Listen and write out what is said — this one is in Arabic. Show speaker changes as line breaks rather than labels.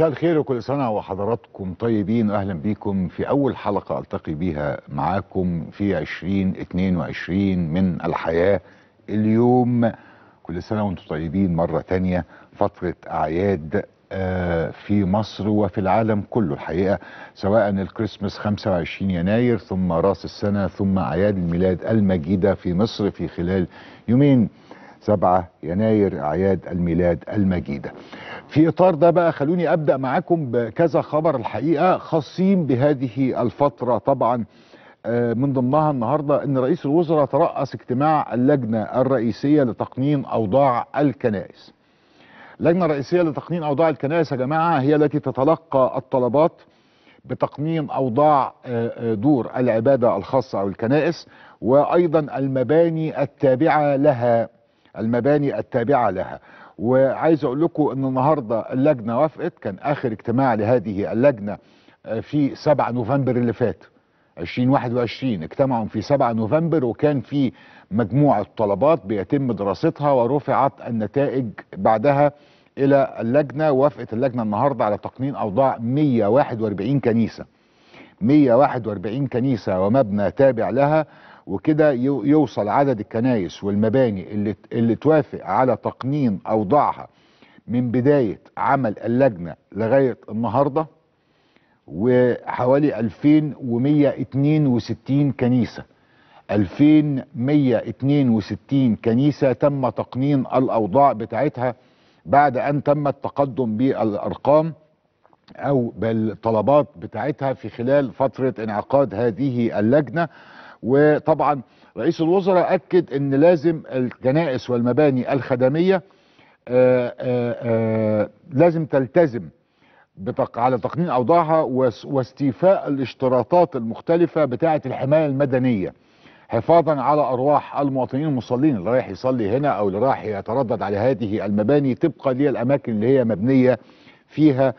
مساء الخير وكل سنة وحضراتكم طيبين وأهلا بيكم في أول حلقة ألتقي بيها معاكم في 2022 من الحياة اليوم كل سنة وانتم طيبين مرة تانية فترة أعياد آه، في مصر وفي العالم كله الحقيقة سواء الكريسماس 25 يناير ثم راس السنة ثم أعياد الميلاد المجيدة في مصر في خلال يومين 7 يناير أعياد الميلاد المجيدة في إطار ده بقى خلوني أبدأ معاكم بكذا خبر الحقيقة خاصين بهذه الفترة طبعا آه، من ضمنها النهاردة أن رئيس الوزراء ترأس اجتماع اللجنة الرئيسية لتقنين أوضاع الكنائس اللجنة الرئيسية لتقنين أوضاع الكنائس يا جماعة هي التي تتلقى الطلبات بتقنين أوضاع آه، آه، دور العبادة الخاصة أو الكنائس وأيضا المباني التابعة لها المباني التابعة لها وعايز اقول لكم ان النهارده اللجنه وافقت كان اخر اجتماع لهذه اللجنه آه، في 7 نوفمبر اللي فات 2021 اجتمعوا في 7 نوفمبر وكان في مجموعه طلبات بيتم دراستها ورفعت النتائج بعدها الى اللجنه وافقت اللجنه النهارده على تقنين اوضاع 141 كنيسه 141 كنيسه ومبنى تابع لها وكده يوصل عدد الكنايس والمباني اللي اللي توافق على تقنين اوضاعها من بدايه عمل اللجنه لغايه النهارده وحوالي 2162 كنيسه 2162 كنيسه تم تقنين الاوضاع بتاعتها بعد ان تم التقدم بالارقام او بالطلبات بتاعتها في خلال فتره انعقاد هذه اللجنه وطبعا رئيس الوزراء اكد ان لازم الكنائس والمباني الخدميه آآ آه، آآ آه، آه، لازم تلتزم بتق... على تقنين اوضاعها واس... واستيفاء الاشتراطات المختلفه بتاعه الحمايه المدنيه حفاظا على ارواح المواطنين المصلين اللي رايح يصلي هنا او اللي رايح يتردد على هذه المباني طبقا للاماكن اللي هي مبنيه فيها